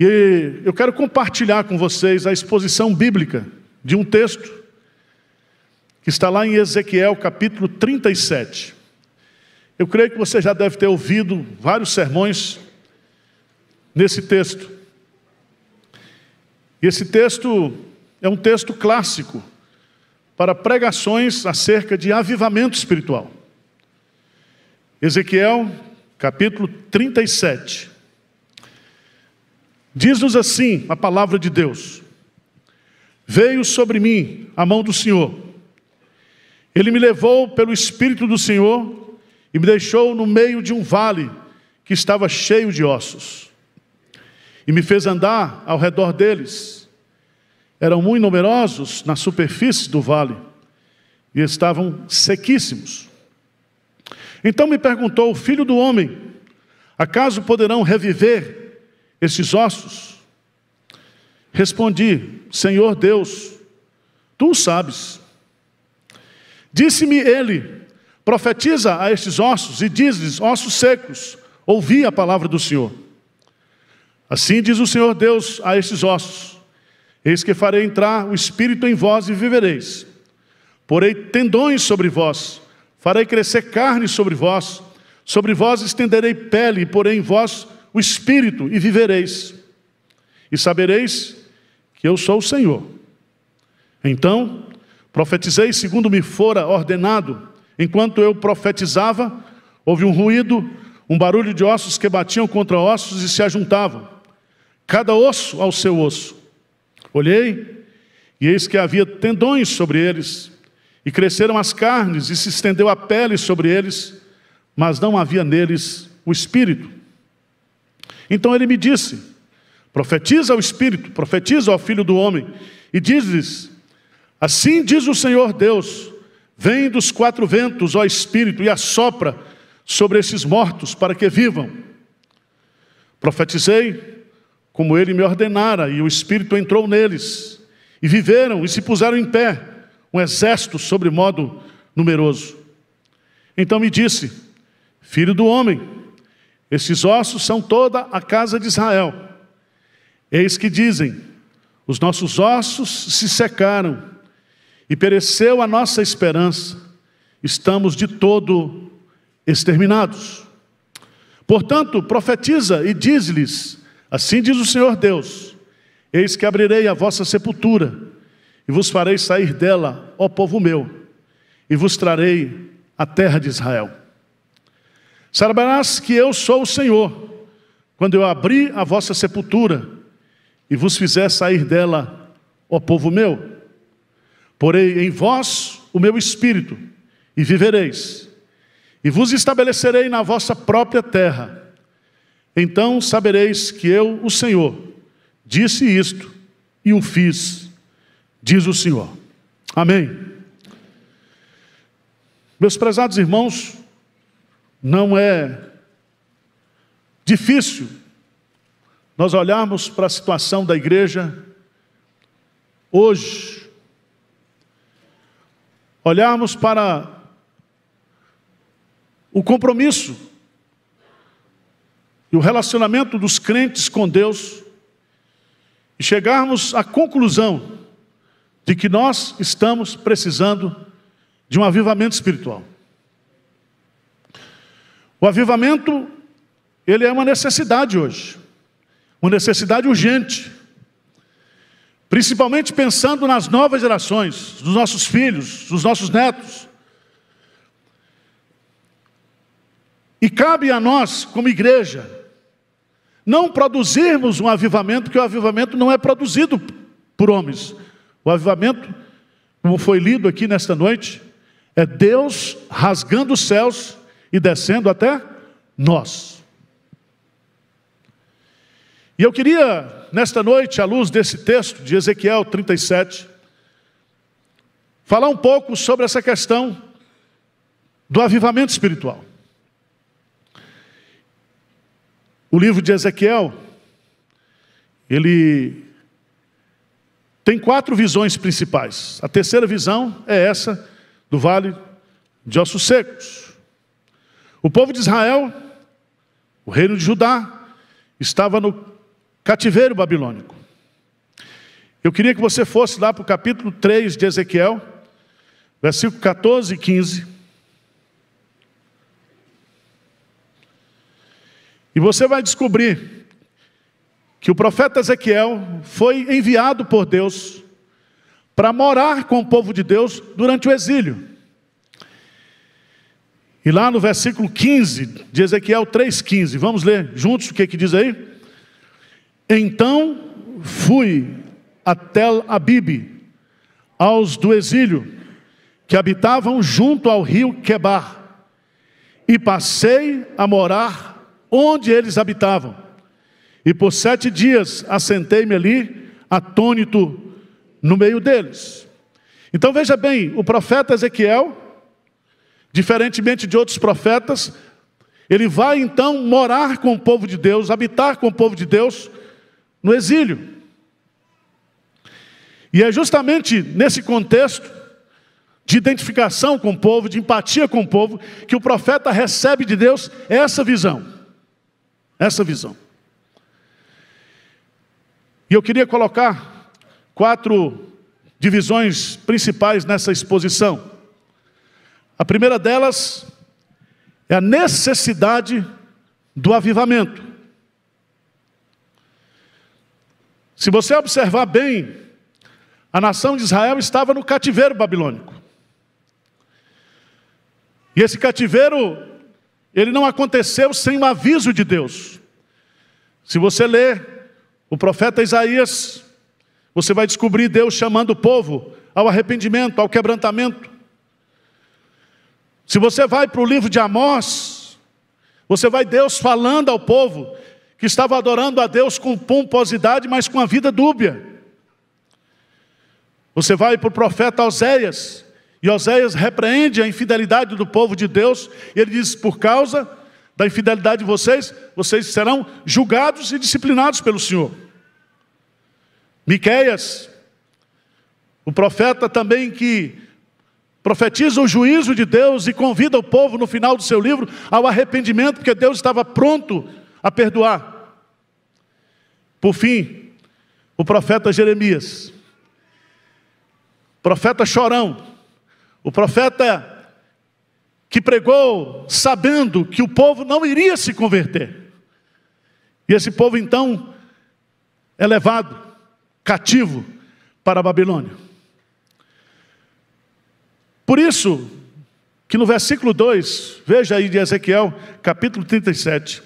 E eu quero compartilhar com vocês a exposição bíblica de um texto que está lá em Ezequiel capítulo 37. Eu creio que você já deve ter ouvido vários sermões nesse texto. E esse texto é um texto clássico para pregações acerca de avivamento espiritual. Ezequiel, capítulo 37. Diz-nos assim a palavra de Deus: Veio sobre mim a mão do Senhor. Ele me levou pelo Espírito do Senhor e me deixou no meio de um vale que estava cheio de ossos. E me fez andar ao redor deles. Eram muito numerosos na superfície do vale e estavam sequíssimos. Então me perguntou o filho do homem: Acaso poderão reviver esses ossos? Respondi: Senhor Deus, tu sabes. Disse-me ele: Profetiza a estes ossos e diz-lhes: Ossos secos, ouvi a palavra do Senhor. Assim diz o Senhor Deus a estes ossos: Eis que farei entrar o espírito em vós e vivereis. Porei tendões sobre vós, farei crescer carne sobre vós, sobre vós estenderei pele, e porei em vós o espírito e vivereis, e sabereis que eu sou o Senhor. Então, profetizei segundo me fora ordenado. Enquanto eu profetizava, houve um ruído, um barulho de ossos que batiam contra ossos e se ajuntavam, cada osso ao seu osso. Olhei, e eis que havia tendões sobre eles, e cresceram as carnes, e se estendeu a pele sobre eles, mas não havia neles o espírito. Então ele me disse: profetiza ao Espírito, profetiza ao Filho do Homem, e diz-lhes: Assim diz o Senhor Deus: Vem dos quatro ventos, ó Espírito, e assopra sobre esses mortos para que vivam. Profetizei como ele me ordenara, e o Espírito entrou neles, e viveram e se puseram em pé, um exército sobre modo numeroso. Então me disse: Filho do homem, esses ossos são toda a casa de Israel. Eis que dizem: Os nossos ossos se secaram e pereceu a nossa esperança, estamos de todo exterminados. Portanto, profetiza e diz-lhes: Assim diz o Senhor Deus: Eis que abrirei a vossa sepultura e vos farei sair dela, ó povo meu, e vos trarei a terra de Israel. Saberás que eu sou o Senhor, quando eu abri a vossa sepultura e vos fizer sair dela, ó povo meu. Porei em vós o meu espírito e vivereis, e vos estabelecerei na vossa própria terra. Então sabereis que eu, o Senhor, disse isto e o fiz, diz o Senhor. Amém. Meus prezados irmãos, não é difícil nós olharmos para a situação da igreja hoje, olharmos para o compromisso e o relacionamento dos crentes com Deus e chegarmos à conclusão de que nós estamos precisando de um avivamento espiritual. O avivamento, ele é uma necessidade hoje, uma necessidade urgente, principalmente pensando nas novas gerações, dos nossos filhos, dos nossos netos. E cabe a nós, como igreja, não produzirmos um avivamento, que o avivamento não é produzido por homens. O avivamento, como foi lido aqui nesta noite, é Deus rasgando os céus e descendo até nós. E eu queria, nesta noite, à luz desse texto de Ezequiel 37, falar um pouco sobre essa questão do avivamento espiritual. O livro de Ezequiel, ele tem quatro visões principais. A terceira visão é essa do vale de ossos secos. O povo de Israel, o reino de Judá, estava no cativeiro babilônico. Eu queria que você fosse lá para o capítulo 3 de Ezequiel, versículo 14 e 15. E você vai descobrir que o profeta Ezequiel foi enviado por Deus para morar com o povo de Deus durante o exílio. E lá no versículo 15 de Ezequiel 3,15, vamos ler juntos o que, que diz aí? Então fui a Tel Abibe, aos do exílio, que habitavam junto ao rio Quebar, e passei a morar onde eles habitavam. E por sete dias assentei-me ali, atônito, no meio deles. Então veja bem, o profeta Ezequiel Diferentemente de outros profetas, ele vai então morar com o povo de Deus, habitar com o povo de Deus no exílio. E é justamente nesse contexto de identificação com o povo, de empatia com o povo, que o profeta recebe de Deus essa visão. Essa visão. E eu queria colocar quatro divisões principais nessa exposição. A primeira delas é a necessidade do avivamento. Se você observar bem, a nação de Israel estava no cativeiro babilônico. E esse cativeiro, ele não aconteceu sem o aviso de Deus. Se você ler o profeta Isaías, você vai descobrir Deus chamando o povo ao arrependimento, ao quebrantamento. Se você vai para o livro de Amós, você vai Deus falando ao povo que estava adorando a Deus com pomposidade, mas com a vida dúbia. Você vai para o profeta Oséias, e Oséias repreende a infidelidade do povo de Deus, e ele diz: Por causa da infidelidade de vocês, vocês serão julgados e disciplinados pelo Senhor. Miqueias, o profeta também que Profetiza o juízo de Deus e convida o povo no final do seu livro ao arrependimento, porque Deus estava pronto a perdoar. Por fim, o profeta Jeremias, o profeta chorão, o profeta que pregou sabendo que o povo não iria se converter. E esse povo então é levado cativo para a Babilônia. Por isso, que no versículo 2, veja aí de Ezequiel, capítulo 37,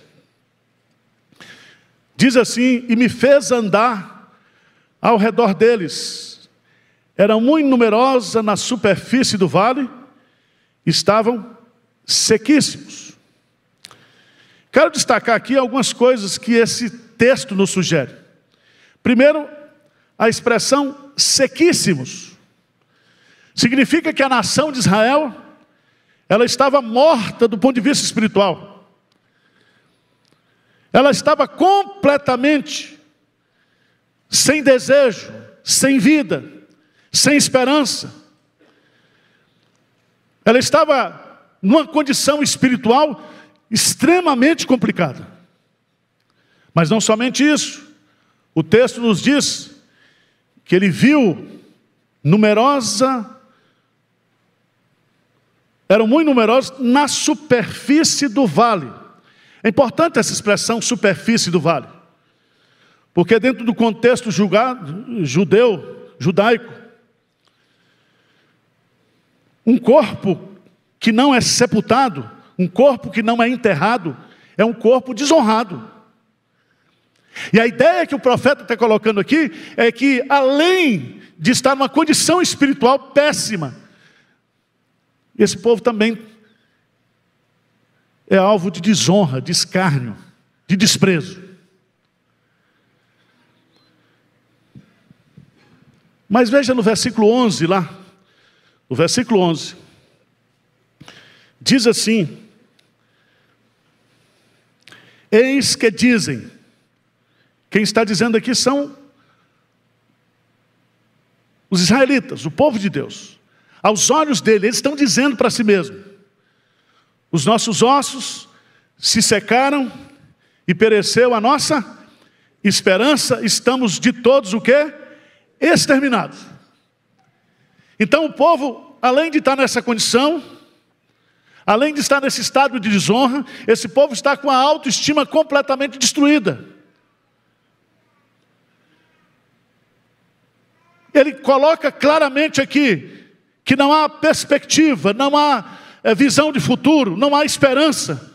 diz assim: E me fez andar ao redor deles, era muito numerosa na superfície do vale, estavam sequíssimos. Quero destacar aqui algumas coisas que esse texto nos sugere. Primeiro, a expressão sequíssimos. Significa que a nação de Israel, ela estava morta do ponto de vista espiritual. Ela estava completamente sem desejo, sem vida, sem esperança. Ela estava numa condição espiritual extremamente complicada. Mas não somente isso, o texto nos diz que ele viu numerosa eram muito numerosos na superfície do vale. É importante essa expressão, superfície do vale. Porque dentro do contexto julgado, judeu, judaico, um corpo que não é sepultado, um corpo que não é enterrado, é um corpo desonrado. E a ideia que o profeta está colocando aqui é que, além de estar numa condição espiritual péssima, esse povo também é alvo de desonra, de escárnio, de desprezo. Mas veja no versículo 11 lá, no versículo 11, diz assim: Eis que dizem, quem está dizendo aqui são os israelitas, o povo de Deus. Aos olhos dele, eles estão dizendo para si mesmo: os nossos ossos se secaram e pereceu a nossa esperança, estamos de todos o que? Exterminados. Então o povo, além de estar nessa condição, além de estar nesse estado de desonra, esse povo está com a autoestima completamente destruída. Ele coloca claramente aqui que não há perspectiva, não há eh, visão de futuro, não há esperança.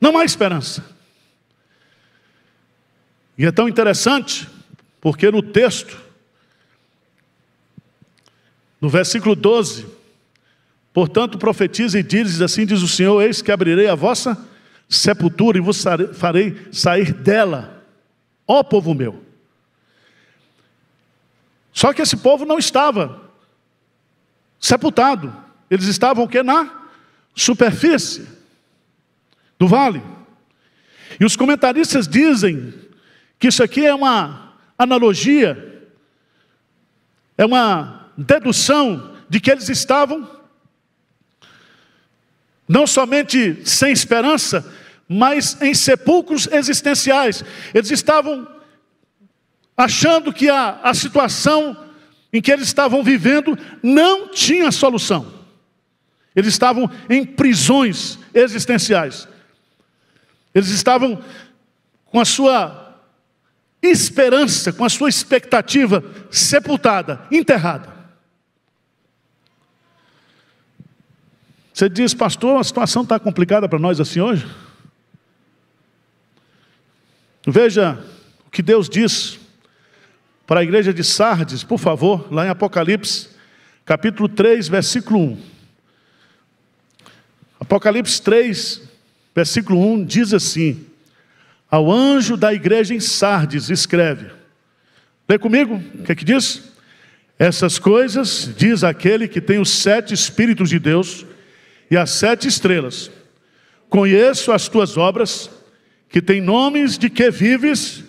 Não há esperança. E é tão interessante, porque no texto, no versículo 12, portanto profetiza e diz assim: diz o Senhor, eis que abrirei a vossa sepultura e vos farei sair dela, ó povo meu. Só que esse povo não estava sepultado. Eles estavam o que? Na superfície do vale. E os comentaristas dizem que isso aqui é uma analogia, é uma dedução de que eles estavam não somente sem esperança, mas em sepulcros existenciais. Eles estavam achando que a, a situação em que eles estavam vivendo não tinha solução. Eles estavam em prisões existenciais. Eles estavam com a sua esperança, com a sua expectativa sepultada, enterrada. Você diz, pastor, a situação está complicada para nós assim hoje? Veja o que Deus diz para a igreja de Sardes, por favor, lá em Apocalipse, capítulo 3, versículo 1. Apocalipse 3, versículo 1 diz assim: Ao anjo da igreja em Sardes, escreve. Lê comigo, o que é que diz? Essas coisas diz aquele que tem os sete Espíritos de Deus e as sete estrelas. Conheço as tuas obras, que tem nomes de que vives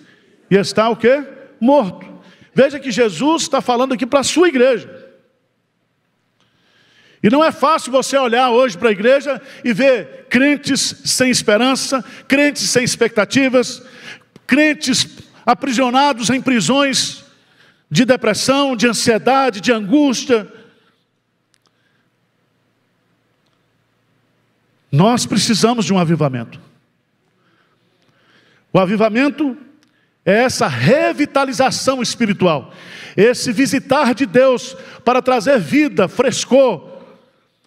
e está o que? Morto. Veja que Jesus está falando aqui para a sua igreja. E não é fácil você olhar hoje para a igreja e ver crentes sem esperança, crentes sem expectativas, crentes aprisionados em prisões de depressão, de ansiedade, de angústia. Nós precisamos de um avivamento. O avivamento é essa revitalização espiritual, esse visitar de Deus para trazer vida, frescor,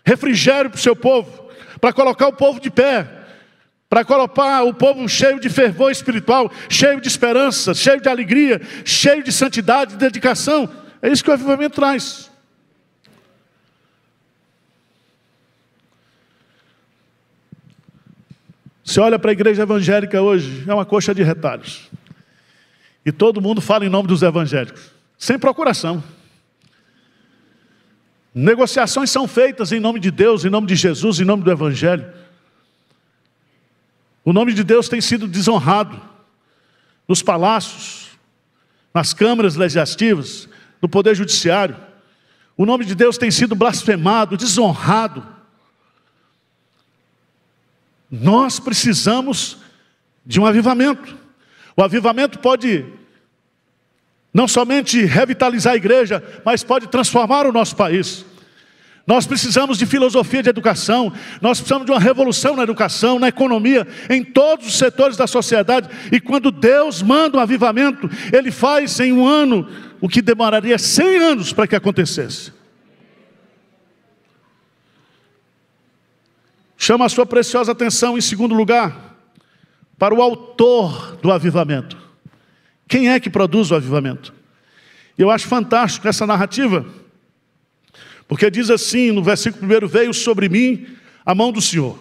refrigério para o seu povo, para colocar o povo de pé, para colocar o povo cheio de fervor espiritual, cheio de esperança, cheio de alegria, cheio de santidade, de dedicação. É isso que o avivamento traz. Você olha para a igreja evangélica hoje, é uma coxa de retalhos. E todo mundo fala em nome dos evangélicos, sem procuração. Negociações são feitas em nome de Deus, em nome de Jesus, em nome do Evangelho. O nome de Deus tem sido desonrado nos palácios, nas câmaras legislativas, no Poder Judiciário. O nome de Deus tem sido blasfemado, desonrado. Nós precisamos de um avivamento. O avivamento pode não somente revitalizar a igreja, mas pode transformar o nosso país. Nós precisamos de filosofia de educação, nós precisamos de uma revolução na educação, na economia, em todos os setores da sociedade. E quando Deus manda um avivamento, Ele faz em um ano o que demoraria 100 anos para que acontecesse. Chama a sua preciosa atenção, em segundo lugar, para o autor do avivamento. Quem é que produz o avivamento? Eu acho fantástico essa narrativa, porque diz assim, no versículo 1: Veio sobre mim a mão do Senhor.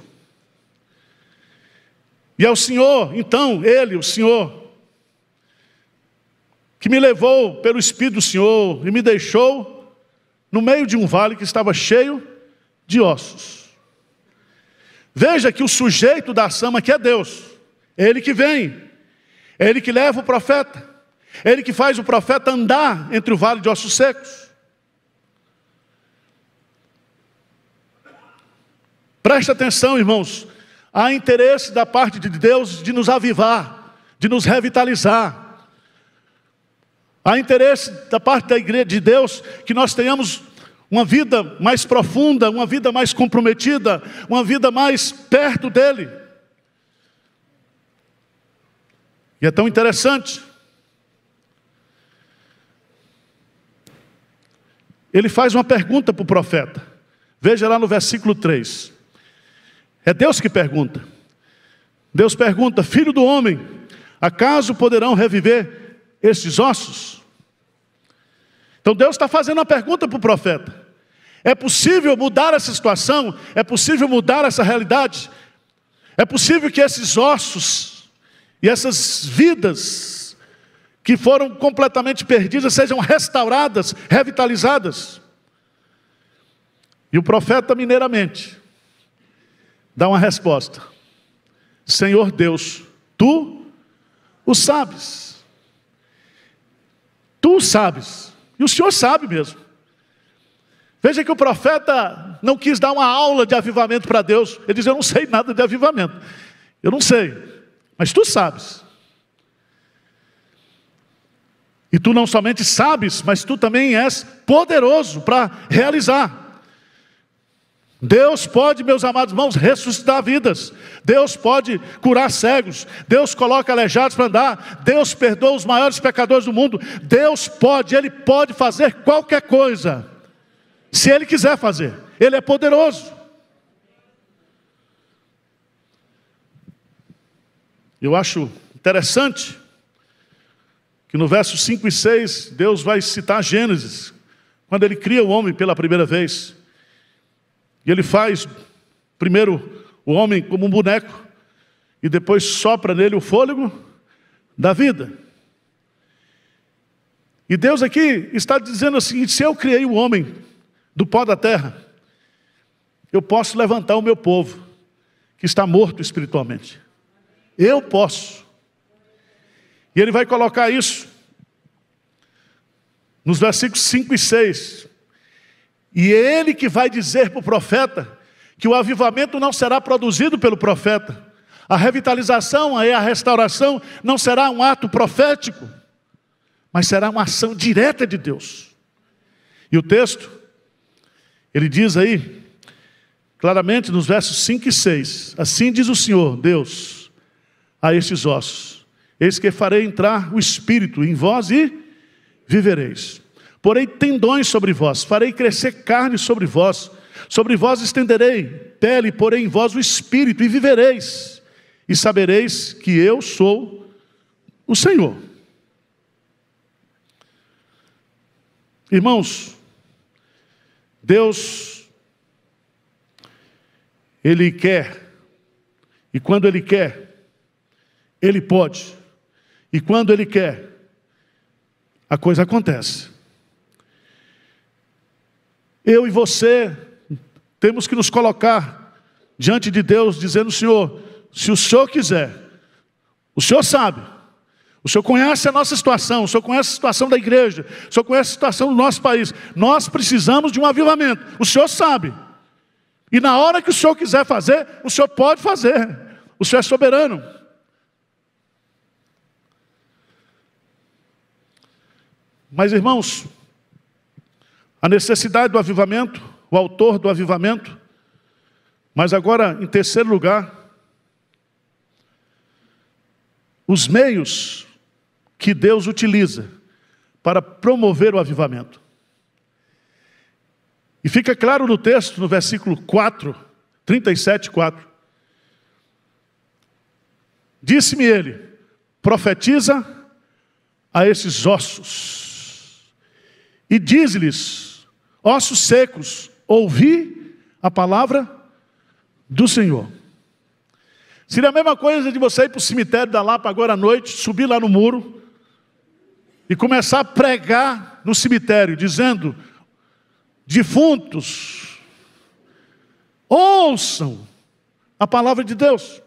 E é o Senhor, então, Ele, o Senhor, que me levou pelo Espírito do Senhor e me deixou no meio de um vale que estava cheio de ossos. Veja que o sujeito da ação aqui é Deus. É Ele que vem, é Ele que leva o profeta, é Ele que faz o profeta andar entre o vale de ossos secos. Presta atenção, irmãos, há interesse da parte de Deus de nos avivar, de nos revitalizar. Há interesse da parte da igreja de Deus que nós tenhamos uma vida mais profunda, uma vida mais comprometida, uma vida mais perto dele. E é tão interessante. Ele faz uma pergunta para o profeta. Veja lá no versículo 3. É Deus que pergunta. Deus pergunta: Filho do homem, acaso poderão reviver estes ossos? Então Deus está fazendo uma pergunta para o profeta. É possível mudar essa situação? É possível mudar essa realidade? É possível que esses ossos e essas vidas que foram completamente perdidas sejam restauradas, revitalizadas. E o profeta, mineiramente, dá uma resposta: Senhor Deus, tu o sabes. Tu o sabes. E o Senhor sabe mesmo. Veja que o profeta não quis dar uma aula de avivamento para Deus. Ele diz: Eu não sei nada de avivamento. Eu não sei. Mas tu sabes. E tu não somente sabes, mas tu também és poderoso para realizar. Deus pode, meus amados irmãos, ressuscitar vidas. Deus pode curar cegos. Deus coloca aleijados para andar. Deus perdoa os maiores pecadores do mundo. Deus pode, Ele pode fazer qualquer coisa. Se Ele quiser fazer. Ele é poderoso. Eu acho interessante que no verso 5 e 6, Deus vai citar Gênesis, quando ele cria o homem pela primeira vez. E ele faz primeiro o homem como um boneco, e depois sopra nele o fôlego da vida. E Deus aqui está dizendo assim: se eu criei o homem do pó da terra, eu posso levantar o meu povo, que está morto espiritualmente. Eu posso. E ele vai colocar isso nos versículos 5 e 6. E ele que vai dizer para o profeta que o avivamento não será produzido pelo profeta. A revitalização, a restauração não será um ato profético, mas será uma ação direta de Deus. E o texto, ele diz aí, claramente nos versos 5 e 6, assim diz o Senhor, Deus, a estes ossos. Eis que farei entrar o espírito em vós e vivereis. Porei tendões sobre vós, farei crescer carne sobre vós, sobre vós estenderei pele, porei em vós o espírito e vivereis. E sabereis que eu sou o Senhor. Irmãos, Deus, Ele quer, e quando Ele quer, ele pode. E quando Ele quer, a coisa acontece. Eu e você temos que nos colocar diante de Deus, dizendo: Senhor, se o Senhor quiser, o Senhor sabe, o Senhor conhece a nossa situação, o Senhor conhece a situação da igreja, o Senhor conhece a situação do nosso país. Nós precisamos de um avivamento, o Senhor sabe. E na hora que o Senhor quiser fazer, o Senhor pode fazer, o Senhor é soberano. Mas, irmãos, a necessidade do avivamento, o autor do avivamento, mas agora, em terceiro lugar, os meios que Deus utiliza para promover o avivamento. E fica claro no texto, no versículo 4, 37, 4. Disse-me ele: profetiza a esses ossos e diz-lhes: ossos secos, ouvi a palavra do Senhor. Seria a mesma coisa de você ir para o cemitério da Lapa agora à noite, subir lá no muro e começar a pregar no cemitério, dizendo: defuntos, ouçam a palavra de Deus.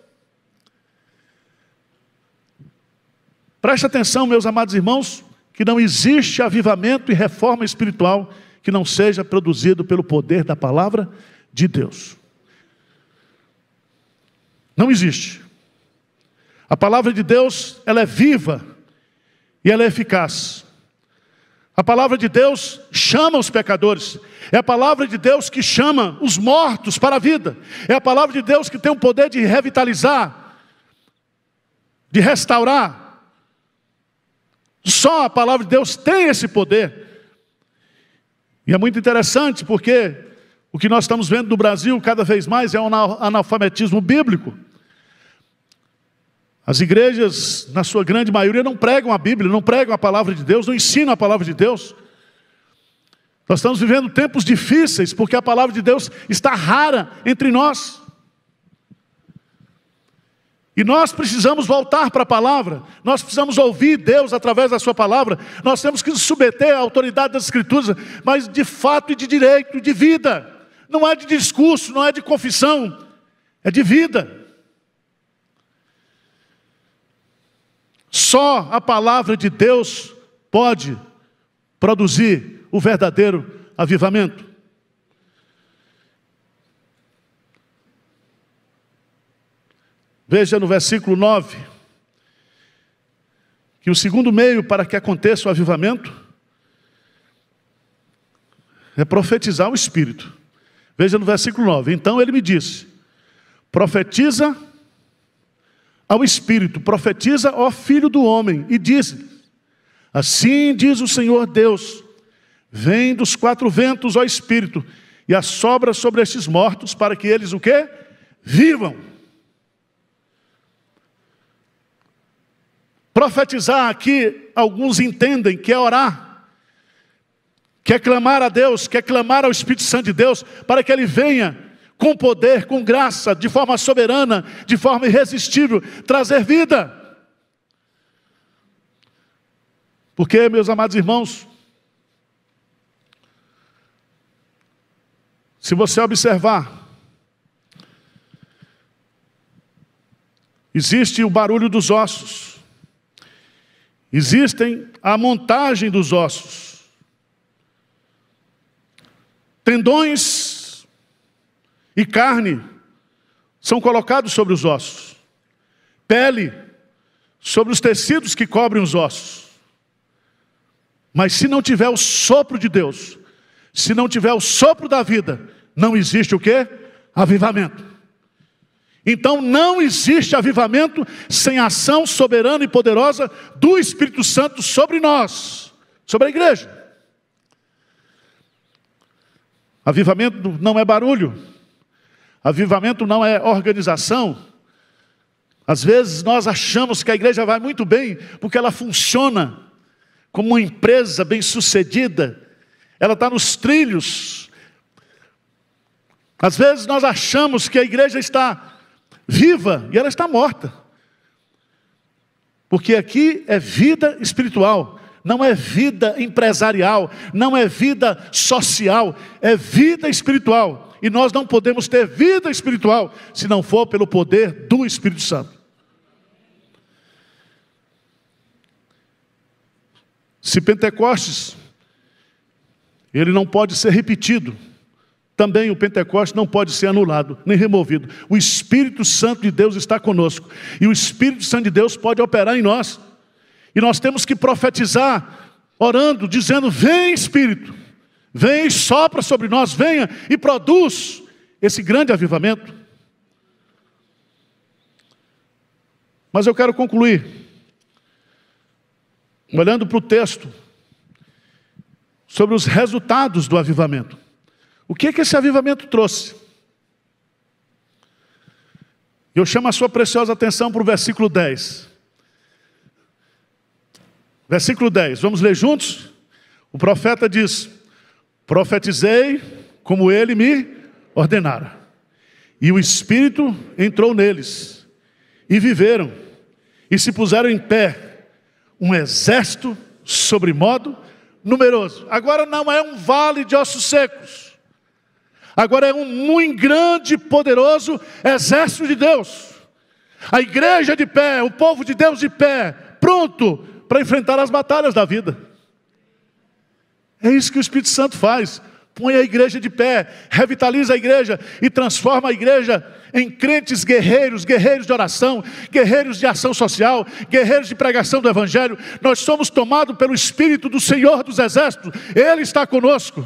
Preste atenção, meus amados irmãos, que não existe avivamento e reforma espiritual que não seja produzido pelo poder da palavra de Deus. Não existe. A palavra de Deus, ela é viva e ela é eficaz. A palavra de Deus chama os pecadores. É a palavra de Deus que chama os mortos para a vida. É a palavra de Deus que tem o poder de revitalizar, de restaurar, só a palavra de Deus tem esse poder. E é muito interessante porque o que nós estamos vendo no Brasil cada vez mais é um analfabetismo bíblico. As igrejas, na sua grande maioria, não pregam a Bíblia, não pregam a palavra de Deus, não ensinam a palavra de Deus. Nós estamos vivendo tempos difíceis porque a palavra de Deus está rara entre nós. E nós precisamos voltar para a palavra, nós precisamos ouvir Deus através da Sua palavra, nós temos que nos submeter à autoridade das Escrituras, mas de fato e de direito, de vida. Não é de discurso, não é de confissão, é de vida. Só a palavra de Deus pode produzir o verdadeiro avivamento. Veja no versículo 9 que o segundo meio para que aconteça o avivamento é profetizar o Espírito. Veja no versículo 9. Então ele me disse: profetiza ao Espírito, profetiza ao Filho do Homem, e diz: Assim diz o Senhor Deus: Vem dos quatro ventos, ó Espírito, e assobra sobre estes mortos, para que eles o quê? Vivam. Profetizar aqui, alguns entendem que é orar, que é clamar a Deus, que é clamar ao Espírito Santo de Deus, para que ele venha com poder, com graça, de forma soberana, de forma irresistível, trazer vida. Porque, meus amados irmãos, se você observar, existe o barulho dos ossos, Existem a montagem dos ossos, tendões e carne são colocados sobre os ossos, pele sobre os tecidos que cobrem os ossos. Mas se não tiver o sopro de Deus, se não tiver o sopro da vida, não existe o que? Avivamento. Então não existe avivamento sem ação soberana e poderosa do Espírito Santo sobre nós, sobre a igreja. Avivamento não é barulho, avivamento não é organização. Às vezes nós achamos que a igreja vai muito bem porque ela funciona como uma empresa bem sucedida, ela está nos trilhos. Às vezes nós achamos que a igreja está viva e ela está morta. Porque aqui é vida espiritual, não é vida empresarial, não é vida social, é vida espiritual. E nós não podemos ter vida espiritual se não for pelo poder do Espírito Santo. Se Pentecostes, ele não pode ser repetido, também o Pentecoste não pode ser anulado nem removido. O Espírito Santo de Deus está conosco. E o Espírito Santo de Deus pode operar em nós. E nós temos que profetizar, orando, dizendo: Vem Espírito, vem e sopra sobre nós, venha e produz esse grande avivamento. Mas eu quero concluir, olhando para o texto, sobre os resultados do avivamento. O que, é que esse avivamento trouxe? Eu chamo a sua preciosa atenção para o versículo 10. Versículo 10, vamos ler juntos? O profeta diz: Profetizei como ele me ordenara. E o Espírito entrou neles, e viveram, e se puseram em pé, um exército sobre modo numeroso. Agora não é um vale de ossos secos agora é um muito grande e poderoso exército de Deus. A igreja de pé, o povo de Deus de pé, pronto para enfrentar as batalhas da vida. É isso que o Espírito Santo faz. Põe a igreja de pé, revitaliza a igreja e transforma a igreja em crentes guerreiros, guerreiros de oração, guerreiros de ação social, guerreiros de pregação do Evangelho. Nós somos tomados pelo Espírito do Senhor dos Exércitos, Ele está conosco.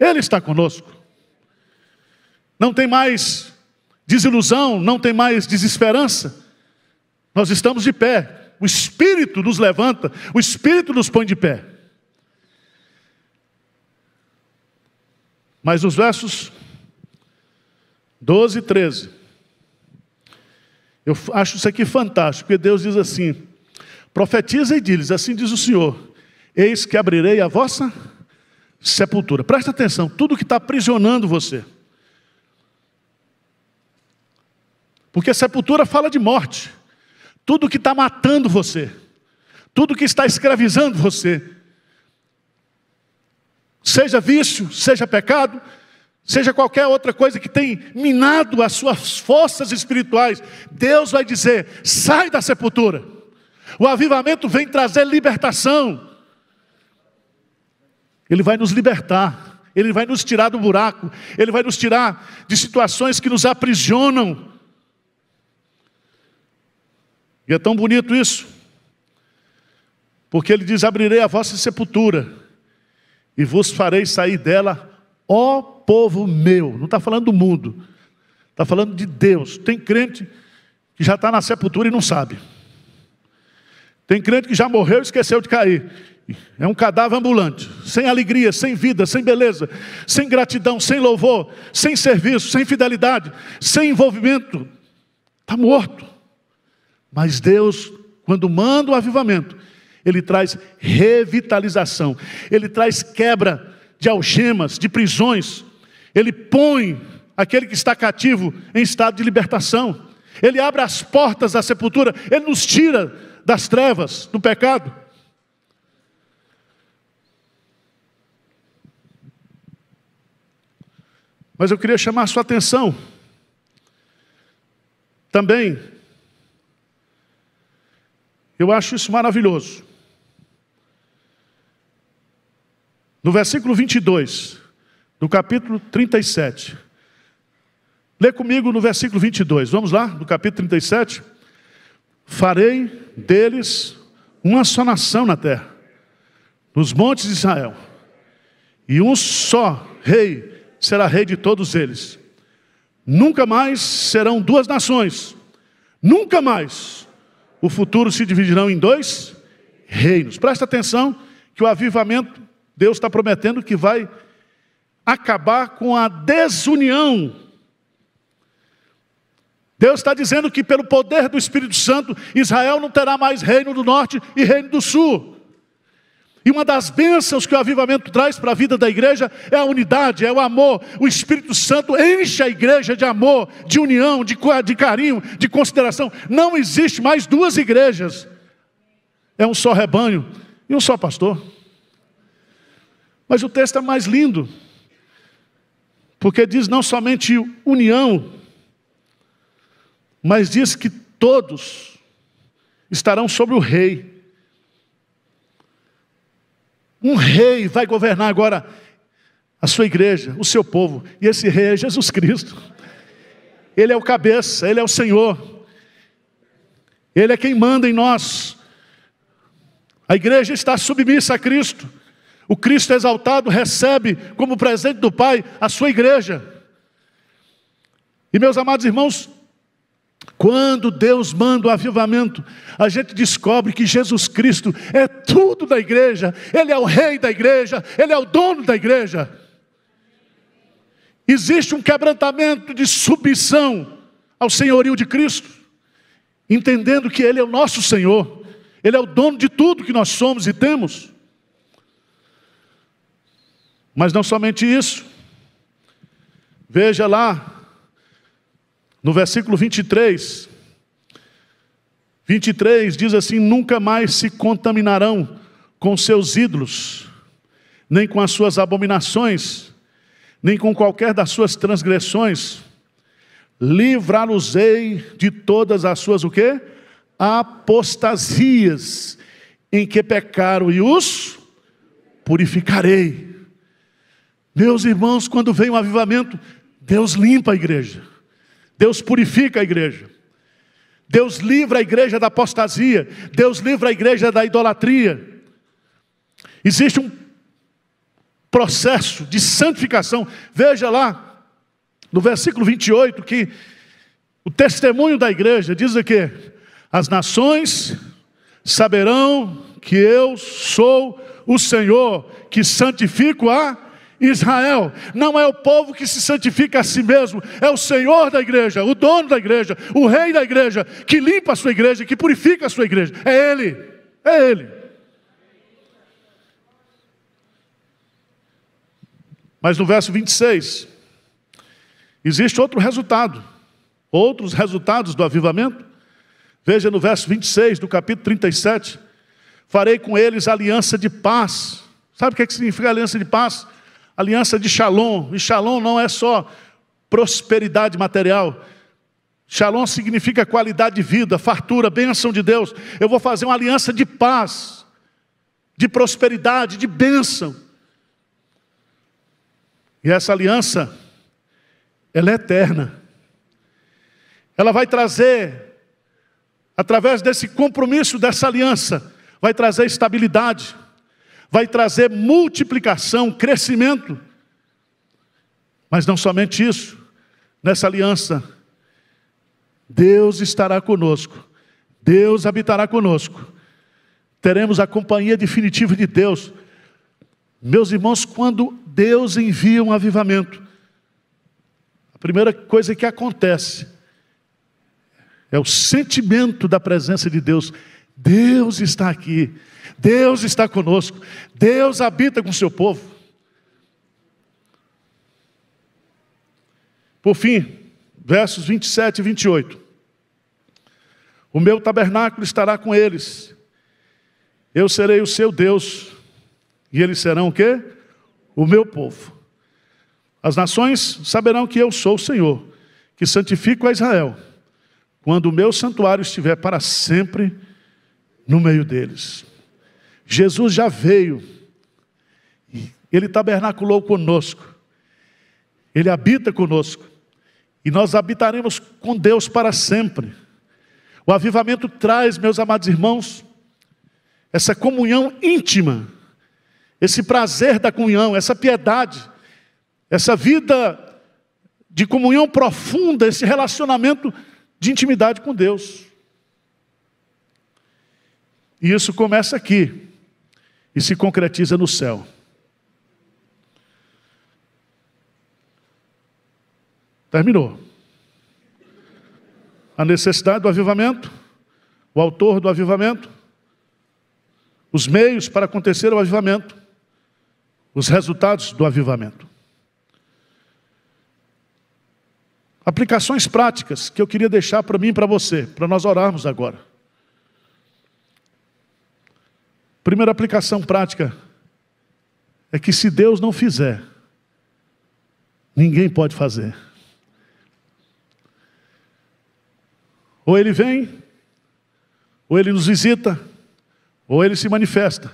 Ele está conosco não tem mais desilusão, não tem mais desesperança. Nós estamos de pé. O Espírito nos levanta, o Espírito nos põe de pé. Mas os versos 12 e 13, eu acho isso aqui fantástico, porque Deus diz assim: profetiza e diz assim diz o Senhor, eis que abrirei a vossa sepultura. Presta atenção, tudo que está aprisionando você Porque a sepultura fala de morte. Tudo que está matando você, tudo que está escravizando você, seja vício, seja pecado, seja qualquer outra coisa que tem minado as suas forças espirituais, Deus vai dizer: sai da sepultura. O avivamento vem trazer libertação. Ele vai nos libertar, ele vai nos tirar do buraco, ele vai nos tirar de situações que nos aprisionam. E é tão bonito isso, porque ele diz: Abrirei a vossa sepultura e vos farei sair dela, ó povo meu. Não está falando do mundo, está falando de Deus. Tem crente que já está na sepultura e não sabe. Tem crente que já morreu e esqueceu de cair. É um cadáver ambulante, sem alegria, sem vida, sem beleza, sem gratidão, sem louvor, sem serviço, sem fidelidade, sem envolvimento. Está morto. Mas Deus, quando manda o avivamento, ele traz revitalização, ele traz quebra de algemas, de prisões, ele põe aquele que está cativo em estado de libertação, ele abre as portas da sepultura, ele nos tira das trevas, do pecado. Mas eu queria chamar a sua atenção também eu acho isso maravilhoso. No versículo 22, do capítulo 37. Lê comigo no versículo 22. Vamos lá, no capítulo 37. Farei deles uma só nação na terra, nos montes de Israel, e um só rei será rei de todos eles. Nunca mais serão duas nações, nunca mais o futuro se dividirão em dois reinos. Presta atenção que o avivamento, Deus está prometendo que vai acabar com a desunião. Deus está dizendo que, pelo poder do Espírito Santo, Israel não terá mais reino do norte e reino do sul. E uma das bênçãos que o avivamento traz para a vida da igreja é a unidade, é o amor. O Espírito Santo enche a igreja de amor, de união, de, de carinho, de consideração. Não existe mais duas igrejas. É um só rebanho e um só pastor. Mas o texto é mais lindo, porque diz não somente união, mas diz que todos estarão sobre o rei. Um rei vai governar agora a sua igreja, o seu povo. E esse rei é Jesus Cristo. Ele é o cabeça, ele é o Senhor. Ele é quem manda em nós. A igreja está submissa a Cristo. O Cristo exaltado recebe como presente do Pai a sua igreja. E meus amados irmãos, quando Deus manda o avivamento, a gente descobre que Jesus Cristo é tudo da igreja, Ele é o rei da igreja, Ele é o dono da igreja. Existe um quebrantamento de submissão ao senhorio de Cristo, entendendo que Ele é o nosso Senhor, Ele é o dono de tudo que nós somos e temos. Mas não somente isso, veja lá no versículo 23, 23 diz assim: Nunca mais se contaminarão com seus ídolos, nem com as suas abominações, nem com qualquer das suas transgressões. Livrá-los-ei de todas as suas o quê? Apostasias em que pecaram e os purificarei. Meus irmãos, quando vem o avivamento, Deus limpa a igreja. Deus purifica a igreja. Deus livra a igreja da apostasia. Deus livra a igreja da idolatria. Existe um processo de santificação. Veja lá, no versículo 28, que o testemunho da igreja diz o quê? As nações saberão que eu sou o Senhor, que santifico a Israel não é o povo que se santifica a si mesmo, é o Senhor da igreja, o dono da igreja, o rei da igreja, que limpa a sua igreja, que purifica a sua igreja. É Ele, é Ele. Mas no verso 26, existe outro resultado, outros resultados do avivamento. Veja no verso 26 do capítulo 37: Farei com eles aliança de paz. Sabe o que é significa aliança de paz? aliança de Shalom. E Shalom não é só prosperidade material. Shalom significa qualidade de vida, fartura, bênção de Deus. Eu vou fazer uma aliança de paz, de prosperidade, de bênção. E essa aliança, ela é eterna. Ela vai trazer, através desse compromisso, dessa aliança, vai trazer estabilidade, vai trazer multiplicação, crescimento. Mas não somente isso, nessa aliança, Deus estará conosco, Deus habitará conosco, teremos a companhia definitiva de Deus. Meus irmãos, quando Deus envia um avivamento, a primeira coisa que acontece é o sentimento da presença de Deus Deus está aqui, Deus está conosco, Deus habita com o seu povo. Por fim, versos 27 e 28. O meu tabernáculo estará com eles, eu serei o seu Deus, e eles serão o quê? O meu povo. As nações saberão que eu sou o Senhor, que santifico a Israel, quando o meu santuário estiver para sempre no meio deles. Jesus já veio, ele tabernaculou conosco, ele habita conosco, e nós habitaremos com Deus para sempre. O avivamento traz, meus amados irmãos, essa comunhão íntima, esse prazer da comunhão, essa piedade, essa vida de comunhão profunda, esse relacionamento de intimidade com Deus. E isso começa aqui e se concretiza no céu. Terminou. A necessidade do avivamento, o autor do avivamento, os meios para acontecer o avivamento, os resultados do avivamento. Aplicações práticas que eu queria deixar para mim e para você, para nós orarmos agora. Primeira aplicação prática é que se Deus não fizer, ninguém pode fazer. Ou ele vem, ou ele nos visita, ou ele se manifesta.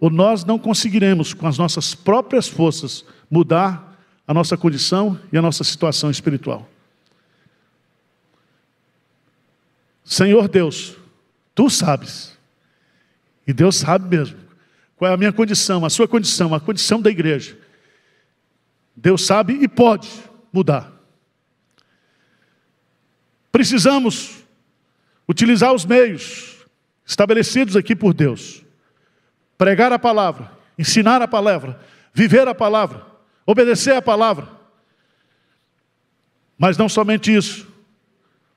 Ou nós não conseguiremos, com as nossas próprias forças, mudar a nossa condição e a nossa situação espiritual. Senhor Deus, tu sabes. E Deus sabe mesmo qual é a minha condição, a sua condição, a condição da igreja. Deus sabe e pode mudar. Precisamos utilizar os meios estabelecidos aqui por Deus. Pregar a palavra, ensinar a palavra, viver a palavra, obedecer a palavra. Mas não somente isso.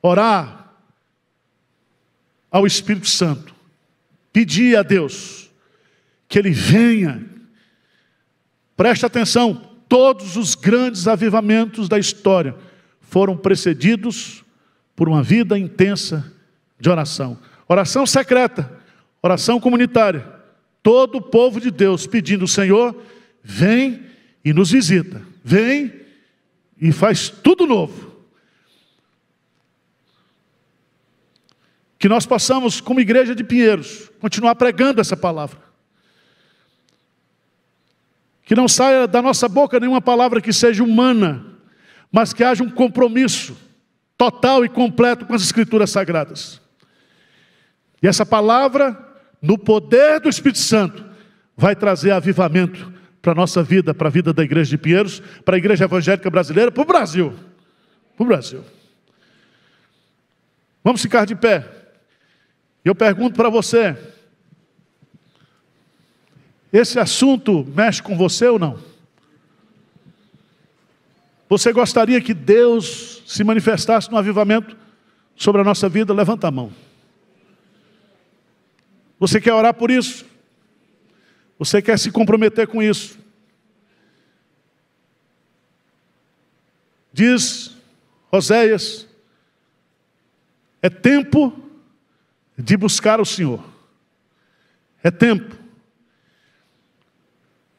Orar ao Espírito Santo pedir a Deus que Ele venha. Preste atenção: todos os grandes avivamentos da história foram precedidos por uma vida intensa de oração. Oração secreta, oração comunitária. Todo o povo de Deus pedindo: Senhor, vem e nos visita, vem e faz tudo novo. Que nós possamos, como igreja de Pinheiros, continuar pregando essa palavra. Que não saia da nossa boca nenhuma palavra que seja humana, mas que haja um compromisso total e completo com as Escrituras Sagradas. E essa palavra, no poder do Espírito Santo, vai trazer avivamento para a nossa vida, para a vida da Igreja de Pinheiros, para a Igreja Evangélica Brasileira, para o Brasil. Para o Brasil. Vamos ficar de pé. Eu pergunto para você: esse assunto mexe com você ou não? Você gostaria que Deus se manifestasse no avivamento sobre a nossa vida? Levanta a mão. Você quer orar por isso? Você quer se comprometer com isso? Diz Roséias: é tempo de buscar o Senhor. É tempo.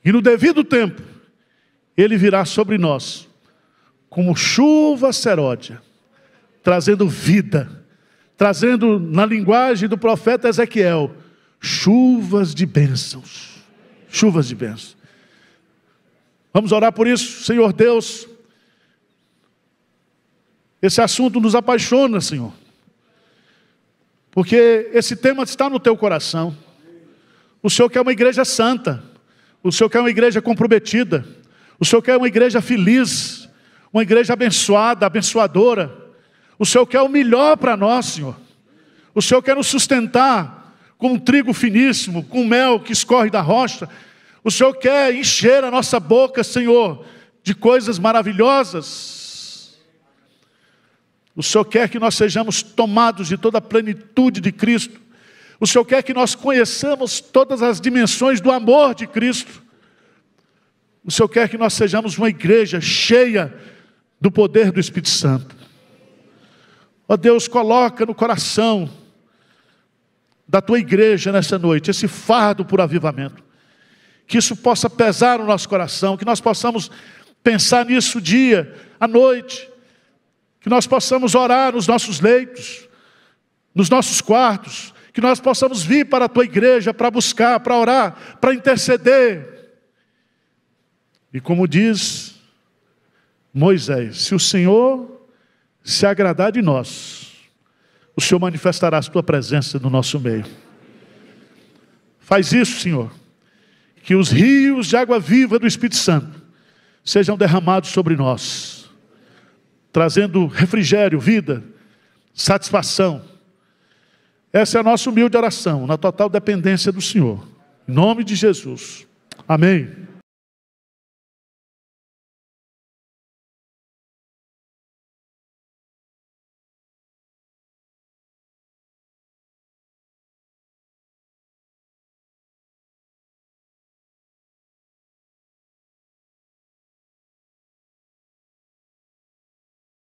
E no devido tempo, Ele virá sobre nós, como chuva seródia, trazendo vida, trazendo, na linguagem do profeta Ezequiel, chuvas de bênçãos. Chuvas de bênçãos. Vamos orar por isso, Senhor Deus. Esse assunto nos apaixona, Senhor. Porque esse tema está no teu coração. O Senhor quer uma igreja santa. O Senhor quer uma igreja comprometida. O Senhor quer uma igreja feliz. Uma igreja abençoada, abençoadora. O Senhor quer o melhor para nós, Senhor. O Senhor quer nos sustentar com um trigo finíssimo, com mel que escorre da rocha. O Senhor quer encher a nossa boca, Senhor, de coisas maravilhosas, o Senhor quer que nós sejamos tomados de toda a plenitude de Cristo. O Senhor quer que nós conheçamos todas as dimensões do amor de Cristo. O Senhor quer que nós sejamos uma igreja cheia do poder do Espírito Santo. Ó Deus, coloca no coração da tua igreja nessa noite esse fardo por avivamento. Que isso possa pesar no nosso coração, que nós possamos pensar nisso dia, à noite que nós possamos orar nos nossos leitos, nos nossos quartos, que nós possamos vir para a tua igreja para buscar, para orar, para interceder. E como diz Moisés: se o Senhor se agradar de nós, o Senhor manifestará a tua presença no nosso meio. Faz isso, Senhor, que os rios de água viva do Espírito Santo sejam derramados sobre nós trazendo refrigério, vida, satisfação. Essa é a nossa humilde oração, na total dependência do Senhor. Em nome de Jesus. Amém.